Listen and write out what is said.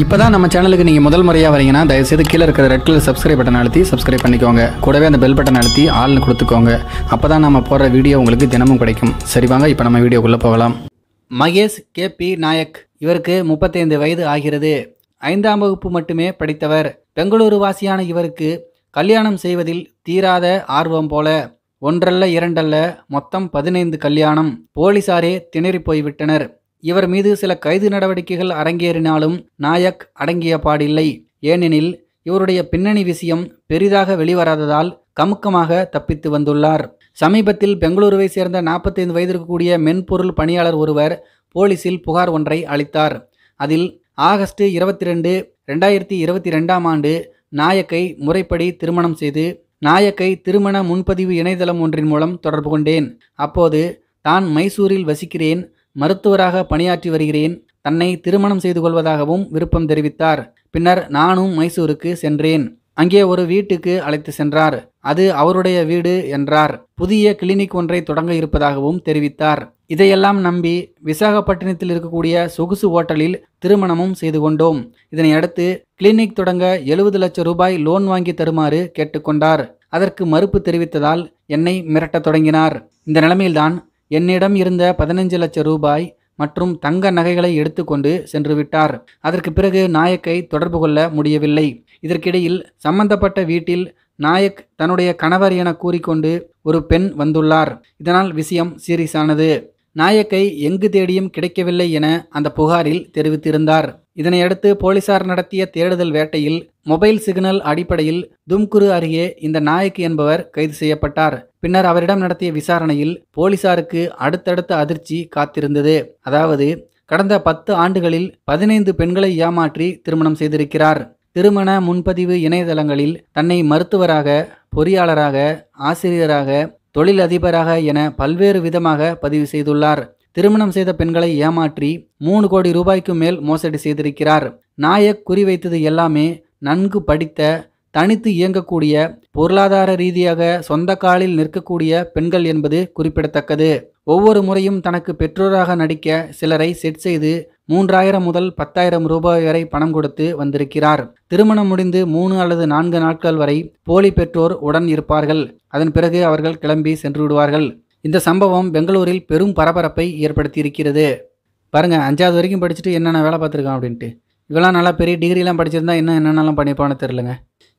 இப்போ தான் நம்ம சேனலுக்கு நீங்கள் முதல் முறையாக வரீங்கன்னா தயவுசெய்து கீழே இருக்கிற ரெட் கலர் சப்ஸ்கிரைப் பட்டன் அழுத்தி சப்ஸ்கிரைப் பண்ணிக்கோங்க கூடவே அந்த பெல் பட்டன் அழுத்தி ஆள்னு கொடுத்துக்கோங்க அப்போ தான் நம்ம போடுற வீடியோ உங்களுக்கு தினமும் கிடைக்கும் சரி வாங்க இப்போ நம்ம வீடியோக்குள்ளே போகலாம் மகேஷ் கே பி நாயக் இவருக்கு முப்பத்தைந்து வயது ஆகிறது ஐந்தாம் வகுப்பு மட்டுமே படித்தவர் பெங்களூரு வாசியான இவருக்கு கல்யாணம் செய்வதில் தீராத ஆர்வம் போல ஒன்றல்ல இரண்டல்ல மொத்தம் பதினைந்து கல்யாணம் போலீசாரே திணறி போய்விட்டனர் இவர் மீது சில கைது நடவடிக்கைகள் அரங்கேறினாலும் நாயக் அடங்கிய பாடில்லை ஏனெனில் இவருடைய பின்னணி விஷயம் பெரிதாக வெளிவராததால் கமுக்கமாக தப்பித்து வந்துள்ளார் சமீபத்தில் பெங்களூருவை சேர்ந்த நாற்பத்தைந்து வயதிற்கு கூடிய மென்பொருள் பணியாளர் ஒருவர் போலீசில் புகார் ஒன்றை அளித்தார் அதில் ஆகஸ்ட் இருபத்தி ரெண்டு ரெண்டாயிரத்தி இருபத்தி ரெண்டாம் ஆண்டு நாயக்கை முறைப்படி திருமணம் செய்து நாயக்கை திருமண முன்பதிவு இணையதளம் ஒன்றின் மூலம் தொடர்பு கொண்டேன் அப்போது தான் மைசூரில் வசிக்கிறேன் மருத்துவராக பணியாற்றி வருகிறேன் தன்னை திருமணம் செய்து கொள்வதாகவும் விருப்பம் தெரிவித்தார் பின்னர் நானும் மைசூருக்கு சென்றேன் அங்கே ஒரு வீட்டுக்கு அழைத்து சென்றார் அது அவருடைய வீடு என்றார் புதிய கிளினிக் ஒன்றை தொடங்க இருப்பதாகவும் தெரிவித்தார் இதையெல்லாம் நம்பி விசாகப்பட்டினத்தில் இருக்கக்கூடிய சொகுசு ஓட்டலில் திருமணமும் செய்து கொண்டோம் இதனை அடுத்து கிளினிக் தொடங்க எழுபது லட்சம் ரூபாய் லோன் வாங்கி தருமாறு கேட்டுக்கொண்டார் அதற்கு மறுப்பு தெரிவித்ததால் என்னை மிரட்டத் தொடங்கினார் இந்த நிலைமையில்தான் என்னிடம் இருந்த பதினைஞ்சு லட்சம் ரூபாய் மற்றும் தங்க நகைகளை எடுத்துக்கொண்டு சென்று விட்டார் அதற்கு பிறகு நாயக்கை தொடர்பு கொள்ள முடியவில்லை இதற்கிடையில் சம்பந்தப்பட்ட வீட்டில் நாயக் தன்னுடைய கணவர் என கூறிக்கொண்டு ஒரு பெண் வந்துள்ளார் இதனால் விஷயம் சீரியஸானது நாயக்கை எங்கு தேடியும் கிடைக்கவில்லை என அந்த புகாரில் தெரிவித்திருந்தார் இதனையடுத்து போலீசார் நடத்திய தேடுதல் வேட்டையில் மொபைல் சிக்னல் அடிப்படையில் தும்குரு அருகே இந்த நாயக் என்பவர் கைது செய்யப்பட்டார் பின்னர் அவரிடம் நடத்திய விசாரணையில் போலீசாருக்கு அடுத்தடுத்த அதிர்ச்சி காத்திருந்தது அதாவது கடந்த பத்து ஆண்டுகளில் பதினைந்து பெண்களை ஏமாற்றி திருமணம் செய்திருக்கிறார் திருமண முன்பதிவு இணையதளங்களில் தன்னை மருத்துவராக பொறியாளராக ஆசிரியராக தொழிலதிபராக என பல்வேறு விதமாக பதிவு செய்துள்ளார் திருமணம் செய்த பெண்களை ஏமாற்றி மூணு கோடி ரூபாய்க்கு மேல் மோசடி செய்திருக்கிறார் நாயக் குறிவைத்தது எல்லாமே நன்கு படித்த தனித்து இயங்கக்கூடிய பொருளாதார ரீதியாக சொந்த காலில் நிற்கக்கூடிய பெண்கள் என்பது குறிப்பிடத்தக்கது ஒவ்வொரு முறையும் தனக்கு பெற்றோராக நடிக்க சிலரை செட் செய்து மூன்றாயிரம் முதல் பத்தாயிரம் ரூபாய் வரை பணம் கொடுத்து வந்திருக்கிறார் திருமணம் முடிந்து மூணு அல்லது நான்கு நாட்கள் வரை போலி பெற்றோர் உடன் இருப்பார்கள் அதன் பிறகு அவர்கள் கிளம்பி சென்று விடுவார்கள் இந்த சம்பவம் பெங்களூரில் பெரும் பரபரப்பை ஏற்படுத்தியிருக்கிறது பாருங்க அஞ்சாவது வரைக்கும் படிச்சுட்டு என்னென்ன வேலை பார்த்துருக்கான் அப்படின்ட்டு இவெல்லாம் நல்லா பெரிய டிகிரிலாம் படிச்சிருந்தா இன்னும் என்னென்னலாம் பண்ணியிருப்பான்னு தெரிலங்க